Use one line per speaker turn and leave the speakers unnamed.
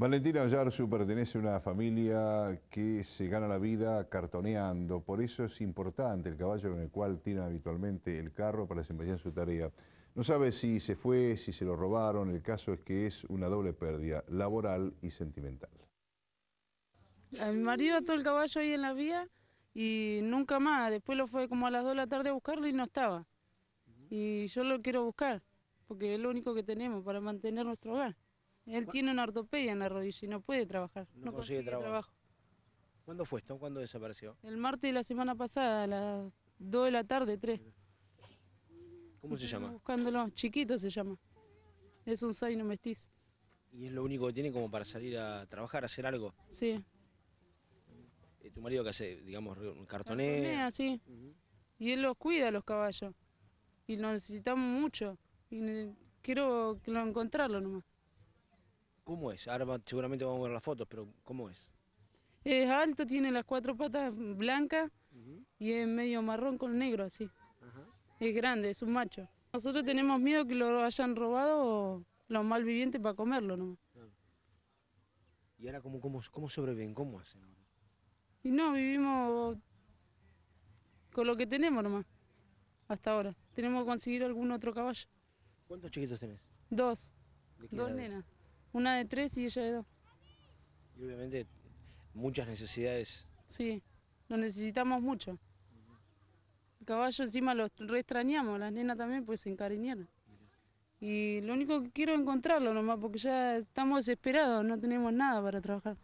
Valentina Ollarzu pertenece a una familia que se gana la vida cartoneando, por eso es importante el caballo con el cual tiran habitualmente el carro para desempeñar su tarea. No sabe si se fue, si se lo robaron, el caso es que es una doble pérdida, laboral y sentimental.
A mi marido ató el caballo ahí en la vía y nunca más, después lo fue como a las 2 de la tarde a buscarlo y no estaba. Y yo lo quiero buscar, porque es lo único que tenemos para mantener nuestro hogar. Él tiene una ortopedia en la rodilla y no puede trabajar. No, consigue, trabajo.
¿Cuándo fue esto? ¿Cuándo desapareció?
El martes de la semana pasada, a las 2 de la tarde, 3. ¿Cómo se llama? Buscándolo, chiquito se llama. Es un Saino Mestiz.
¿Y es lo único que tiene como para salir a trabajar, a hacer algo? Sí. Eh, ¿Tu marido que hace, digamos, un Cartoné,
sí. Y él los cuida, los caballos. Y lo necesitamos mucho. Y quiero encontrarlo nomás.
¿Cómo es? Ahora seguramente vamos a ver las fotos, pero ¿cómo es?
Es alto, tiene las cuatro patas blancas y es medio marrón con negro así. Es grande, es un macho. Nosotros tenemos miedo que lo hayan robado los malvivientes para comerlo ¿no?
¿Y ahora cómo, cómo, cómo sobreviven? ¿Cómo hacen
Y no, vivimos con lo que tenemos nomás, hasta ahora. Tenemos que conseguir algún otro caballo.
¿Cuántos chiquitos tenés? Dos. Dos nenas.
Una de tres y ella de dos.
Y obviamente muchas necesidades.
Sí, lo necesitamos mucho. El caballo encima lo re extrañamos, las nenas también pues se encariñaron. Y lo único que quiero es encontrarlo nomás, porque ya estamos desesperados, no tenemos nada para trabajar.